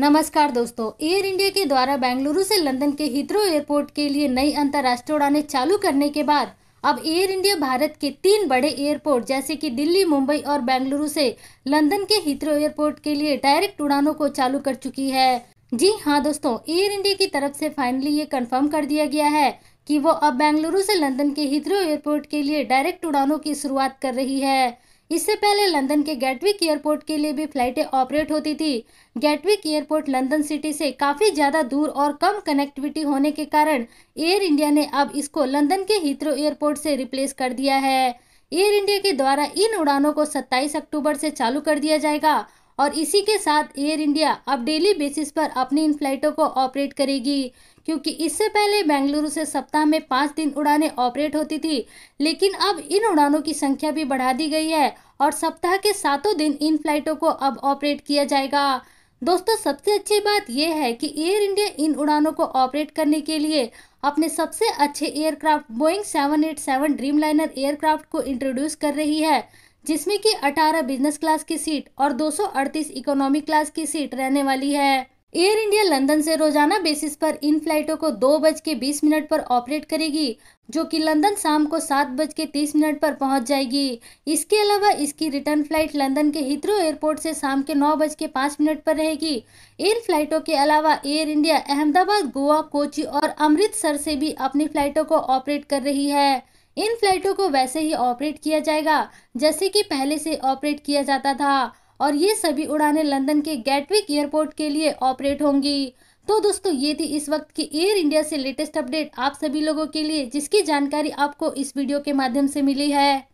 नमस्कार दोस्तों air India के द्वारा बेंगलुरु से लंदन के हिथ्रो एयरपोर्ट के लिए नई अंतर्राष्ट्रीय उड़ानें चालू करने के बाद अब एयर इंडिया भारत के तीन बड़े एयरपोर्ट जैसे कि दिल्ली मुंबई और बेंगलुरु से लंदन के हिथ्रो एयरपोर्ट के लिए डायरेक्ट उड़ानों को चालू कर चुकी है जी हाँ दोस्तों एयर इंडिया की तरफ से फाइनली ये कंफर्म कर दिया गया है कि वो अब बेंगलुरु से लंदन के हिथ्रो एयरपोर्ट के लिए डायरेक्ट उड़ानों की शुरुआत कर रही है इससे पहले लंदन के गैटविक एयरपोर्ट के लिए भी फ्लाइटें ऑपरेट होती थी गैटविक एयरपोर्ट लंदन सिटी से काफ़ी ज़्यादा दूर और कम कनेक्टिविटी होने के कारण एयर इंडिया ने अब इसको लंदन के हीथ्रो एयरपोर्ट से रिप्लेस कर दिया है एयर इंडिया के द्वारा इन उड़ानों को 27 अक्टूबर से चालू कर दिया जाएगा और इसी के साथ एयर इंडिया अब डेली बेसिस पर अपनी इन फ्लाइटों को ऑपरेट करेगी क्योंकि इससे पहले बेंगलुरु से सप्ताह में पाँच दिन उड़ानें ऑपरेट होती थी लेकिन अब इन उड़ानों की संख्या भी बढ़ा दी गई है और सप्ताह के सातों दिन इन फ्लाइटों को अब ऑपरेट किया जाएगा दोस्तों सबसे अच्छी बात यह है कि एयर इंडिया इन उड़ानों को ऑपरेट करने के लिए अपने सबसे अच्छे एयरक्राफ्ट बोइंग 787 ड्रीमलाइनर एयरक्राफ्ट को इंट्रोड्यूस कर रही है जिसमें कि 18 बिजनेस क्लास की सीट और 238 इकोनॉमी क्लास की सीट रहने वाली है एयर इंडिया लंदन से रोजाना बेसिस पर इन फ्लाइटों को दो बज के बीस मिनट पर ऑपरेट करेगी जो कि लंदन शाम को सात बज के तीस मिनट पर पहुंच जाएगी इसके अलावा इसकी रिटर्न फ्लाइट लंदन के हित्रो एयरपोर्ट से शाम के नौ बज के पाँच मिनट पर रहेगी इन फ्लाइटों के अलावा एयर इंडिया अहमदाबाद गोवा कोची और अमृतसर से भी अपनी फ्लाइटों को ऑपरेट कर रही है इन फ्लाइटों को वैसे ही ऑपरेट किया जाएगा जैसे कि पहले से ऑपरेट किया जाता था और ये सभी उड़ानें लंदन के गेटविक एयरपोर्ट के लिए ऑपरेट होंगी तो दोस्तों ये थी इस वक्त की एयर इंडिया से लेटेस्ट अपडेट आप सभी लोगों के लिए जिसकी जानकारी आपको इस वीडियो के माध्यम से मिली है